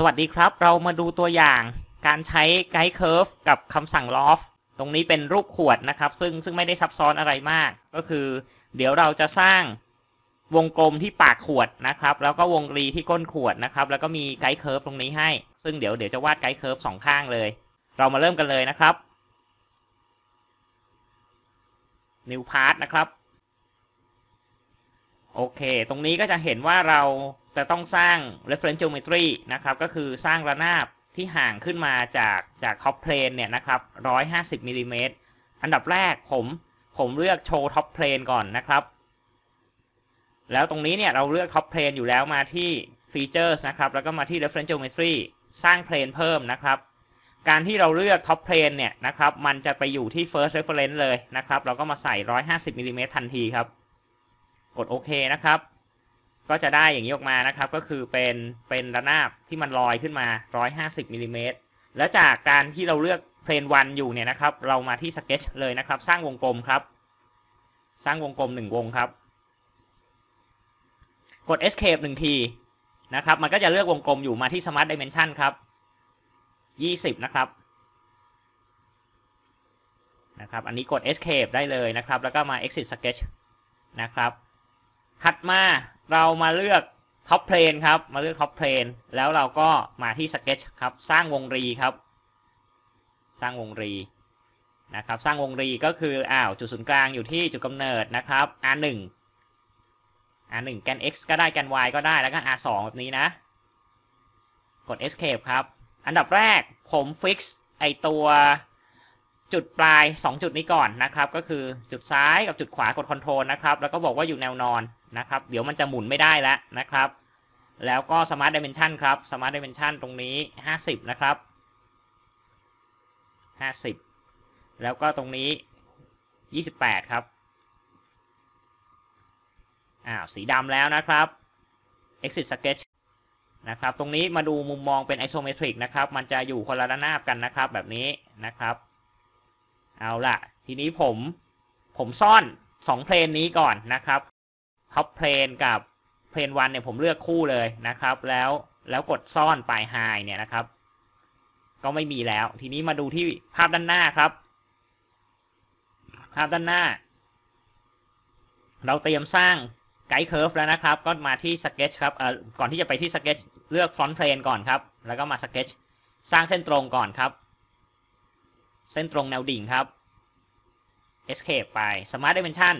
สวัสดีครับเรามาดูตัวอย่างการใช้ไกด์เคิร์ฟกับคำสั่ง loft ตรงนี้เป็นรูปขวดนะครับ ซึ่งซึ่งไม่ได้ซับซ้อนอะไรมาก ก็คือ เดี๋ยวเราจะสร้างวงกลมที่ปากขวดนะครับ แล้วก็วงรีที่ก้นขวดนะครับ แล้วก็มีไกด์เคิร์ฟตรงนี้ให้ซึ่งเดี๋ยวเดี๋ยวจะวาดไกด์เคิร์ฟสองข้างเลย เรามาเริ่มกันเลยนะครับ new part นะครับโอเค ตรงนี้ก็จะเห็นว่าเราจะต้องสร้าง reference geometry นะครับ ก็คือสร้างระนาบที่ห่างขึ้นมาจากจาก top plane เนี่ยนะครับ 150มิลิเมตร อันดับแรกผมผมเลือกโชว์ top plane ก่อนนะครับ แล้วตรงนี้เนี่ยเราเลือก top plane อยู่แล้วมาที่ features นะครับ แล้วก็มาที่ reference geometry สร้าง plane เพิ่มนะครับ การที่เราเลือก top plane เนี่ยนะครับ มันจะไปอยู่ที่ first reference เลยนะครับ เราก็มาใส่ 150มิลิเมตรทันทีครับ กดโอเคนะครับก็จะได้อย่างนี้ออกมานะครับ ก็คือเป็นเป็นระนาบที่มันลอยขึ้นมา150มิลิเมตรและจากการที่เราเลือก เพลนวันอยู่เนี่ยนะครับเรามาที่ Sketch เลยนะครับ สร้างวงกลมครับ สร้างวงกลม 1 วงครับ กด Escape 1ทีนะครับมันก็จะเลือกวงกลมอยู่มาที่ Smart Dimension ครับ 20 นะครับนะครับอันนี้กด Escape ได้เลยนะครับ แล้วก็มา Exit Sketch นะครับถัดมาเรามาเลือกท็อปเพลนครับ มาเลือกท็อปเพลน แล้วเราก็มาที่สเก็ตครับ สร้างวงรีครับ สร้างวงรี นะครับ สร้างวงรีก็คืออ้าว จุดศูนย์กลางอยู่ที่จุดกำเนิดนะครับ r 1 r 1แกน x ก็ได้ แกน y ก็ได้ แล้วก็ r 2แบบนี้นะ กด escape ครับ อันดับแรกผมฟิกซ์ไอตัวจุดปลาย 2 จุดนี้ก่อนนะครับ ก็คือจุดซ้ายกับจุดขวา กดคอนโทรลนะครับ แล้วก็บอกว่าอยู่แนวนอนนะครับ เดี๋ยวมันจะหมุนไม่ได้แล้วนะครับ แล้วก็สมาร์ทดิเมนชันครับสมาร์ทดิเมนชันตรงนี้ 50 นะครับ 50 แล้วก็ตรงนี้ 28 ครับอ้าวสีดำแล้วนะครับ exit sketch นะครับ ตรงนี้มาดูมุมมองเป็น isometric นะครับ มันจะอยู่คนละระนาบกันนะครับแบบนี้นะครับเอาล่ะ ทีนี้ผมผมซ่อน2เพลนนี้ก่อนนะครับท็อปเพลนกับเพลนวันเนี่ย ผมเลือกคู่เลยนะครับ แล้วแล้วกดซ่อนปลายไฮเนี่ยนะครับ ก็ไม่มีแล้ว ทีนี้มาดูที่ภาพด้านหน้าครับ ภาพด้านหน้า เราเตรียมสร้างไกด์เคิร์ฟแล้วนะครับก็มาที่สเกจครับเอ่อก่อนที่จะไปที่สเกจเลือกฟอนต์เพลนก่อนครับ แล้วก็มาสเกจสร้างเส้นตรงก่อนครับเส้นตรงแนวดิ่งครับ escape ไป smart dimension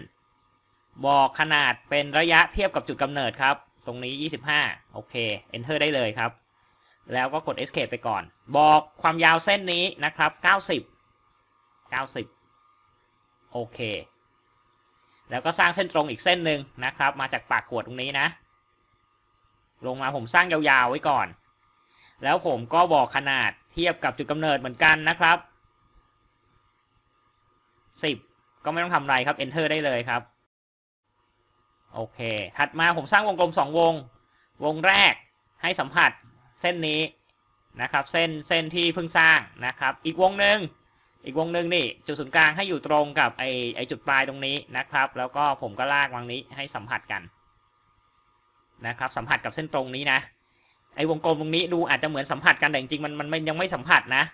บอกขนาดเป็นระยะเทียบกับจุดกำเนิดครับ ตรงนี้ 25โอเค enter ได้เลยครับ แล้วก็กด escape ไปก่อน บอกความยาวเส้นนี้นะครับ 90 90โอเคแล้วก็สร้างเส้นตรงอีกเส้นหนึ่งนะครับ มาจากปากขวดตรงนี้นะ ลงมาผมสร้างยาวๆไว้ก่อน แล้วผมก็บอกขนาดเทียบกับจุดกำเนิดเหมือนกันนะครับสิบก็ไม่ต้องทำไรครับ enter ได้เลยครับ โอเค ถัดมาผมสร้างวงกลมสองวง วงแรกให้สัมผัสเส้นนี้นะครับ เส้นเส้นที่เพิ่งสร้างนะครับอีกวงหนึ่ง อีกวงหนึ่งนี่จุดศูนย์กลางให้อยู่ตรงกับไอไอจุดปลายตรงนี้นะครับ แล้วก็ผมก็ลากวงนี้ให้สัมผัสกันนะครับสัมผัสกับเส้นตรงนี้นะ ไอวงกลมตรงนี้ดูอาจจะเหมือนสัมผัสกันแต่จริงๆมันมันยังไม่สัมผัสนะ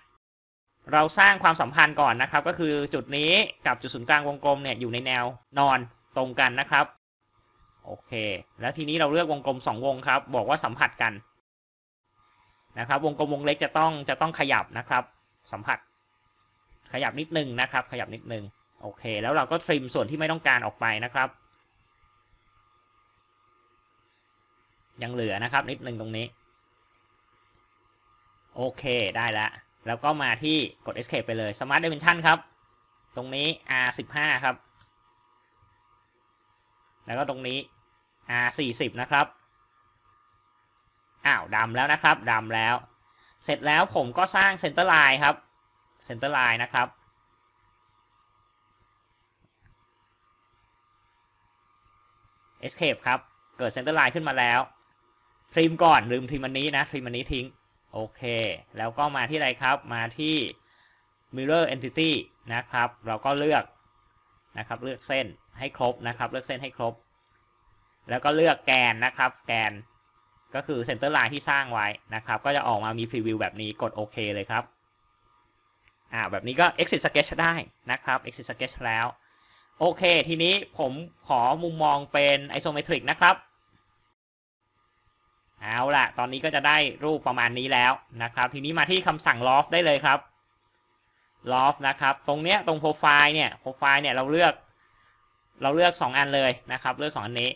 เราสร้างความสัมพันธ์ก่อนนะครับ ก็คือจุดนี้กับจุดศูนย์กลางวงกลมเนี่ยอยู่ในแนวนอนตรงกันนะครับโอเค แล้วทีนี้เราเลือกวงกลม2วงครับบอกว่าสัมผัสกันนะครับ วงกลมวงเล็กจะต้องจะต้องขยับนะครับสัมผัส ขยับนิดนึงนะครับ ขยับนิดนึงโอเค แล้วเราก็ทริมส่วนที่ไม่ต้องการออกไปนะครับ ยังเหลือนะครับนิดนึงตรงนี้โอเคได้แล้วแล้วก็มาที่กด escape ไปเลย smart dimension ครับ ตรงนี้ r 1 5ครับ แล้วก็ตรงนี้ r 4 0นะครับ อ้าว ดำแล้วนะครับ ดำแล้ว เสร็จแล้วผมก็สร้าง center line ครับ center line นะครับเอ s c a p e ครับ เกิดเซนเตอร์ไลน์ขึ้นมาแล้วทริมก่อน ลืมทริมอันนี้นะทริมอันนี้ทิ้งโอเค แล้วก็มาที่อะไรครับ มาที่ mirror entity นะครับ เราก็เลือกนะครับ เลือกเส้นให้ครบนะครับ เลือกเส้นให้ครบ แล้วก็เลือกแกนนะครับ แกนก็คือ center line ที่สร้างไว้นะครับ ก็จะออกมา มี preview แบบนี้ กดโอเคเลยครับ อ่า แบบนี้ก็ exit sketch ได้นะครับ exit sketch แล้ว โอเค ทีนี้ผมขอมุมมองเป็น isometric นะครับเอาล่ะ ตอนนี้ก็จะได้รูปประมาณนี้แล้วนะครับ ทีนี้มาที่คำสั่ง loft ได้เลยครับ loft นะครับ ตรงเนี้ย ตรงโปรไฟล์เนี่ย โปรไฟล์เนี่ยเราเลือก เราเลือก 2 อันเลยนะครับ เลือก 2 อันนี้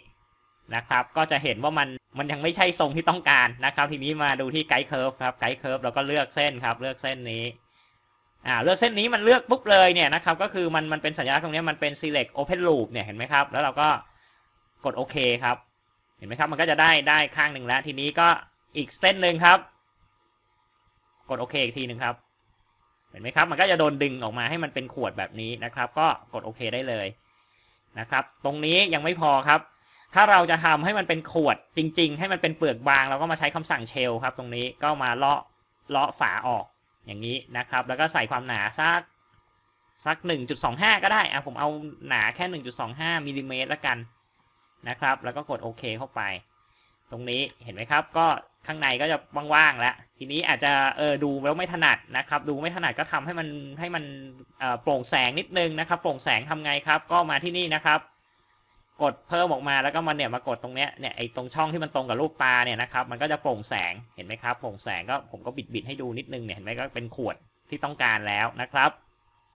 นะครับ ก็จะเห็นว่ามัน มันยังไม่ใช่ทรงที่ต้องการนะครับ ทีนี้มาดูที่ไกด์เคิร์ฟครับไกด์เคิร์ฟเราก็เลือกเส้นครับ เลือกเส้นนี้ อ่า เลือกเส้นนี้มันเลือกปุ๊บเลยเนี่ยนะครับ ก็คือมัน มันเป็นสัญลักษณ์ตรงนี้มันเป็น select open loop เนี่ย เห็นไหมครับ แล้วเราก็กดโอเคครับเห็นไหมครับมันก็จะได้ ได้ข้างหนึ่งแล้วทีนี้ก็อีกเส้นหนึ่งครับ กดโอเคอีกทีหนึ่งครับเห็นไหมครับมันก็จะโดนดึงออกมาให้มันเป็นขวดแบบนี้นะครับ ก็กดโอเคได้เลย นะครับ ตรงนี้ยังไม่พอครับ ถ้าเราจะทำให้มันเป็นขวดจริงๆ ให้มันเป็นเปลือกบางเราก็มาใช้คำสั่งเชลครับ ตรงนี้ก็มาเลาะเลาะฝาออกอย่างนี้นะครับ แล้วก็ใส่ความหนาสักสัก 1.25 ก็ได้อ่ะผมเอาหนาแค่1.25มิลลิเมตรละกันนะครับ แล้วก็กดโอเคเข้าไป ตรงนี้เห็นไหมครับ ก็ข้างในก็จะว่างๆแล้วทีนี้อาจจะเออดูแล้วไม่ถนัดนะครับ ดูไม่ถนัดก็ทำให้มันให้มันโปร่งแสงนิดนึงนะครับโปร่งแสงทำไงครับ ก็มาที่นี่นะครับ กดเพิ่มออกมาแล้วก็มาเนี่ยมากดตรงเนี้ยเนี่ยไอตรงช่องที่มันตรงกับรูป ตาเนี่ยนะครับมันก็จะโปร่งแสงเห็นไหมครับโปร่งแสงก็ผมก็บิดๆให้ดูนิดนึงเนี่ยเห็นไหมก็ เป็นขวดที่ต้องการแล้วนะครับ